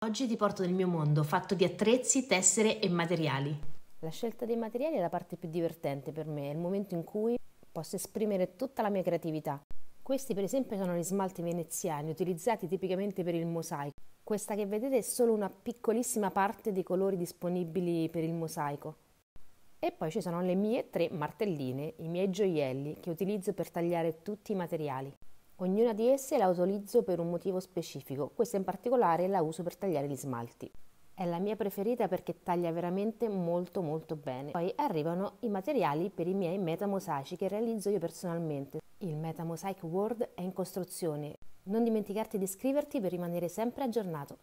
Oggi ti porto nel mio mondo fatto di attrezzi, tessere e materiali. La scelta dei materiali è la parte più divertente per me, è il momento in cui posso esprimere tutta la mia creatività. Questi per esempio sono gli smalti veneziani utilizzati tipicamente per il mosaico. Questa che vedete è solo una piccolissima parte dei colori disponibili per il mosaico. E poi ci sono le mie tre martelline, i miei gioielli che utilizzo per tagliare tutti i materiali. Ognuna di esse la utilizzo per un motivo specifico, questa in particolare la uso per tagliare gli smalti. È la mia preferita perché taglia veramente molto molto bene. Poi arrivano i materiali per i miei metamosaici che realizzo io personalmente. Il Metamosaic World è in costruzione. Non dimenticarti di iscriverti per rimanere sempre aggiornato.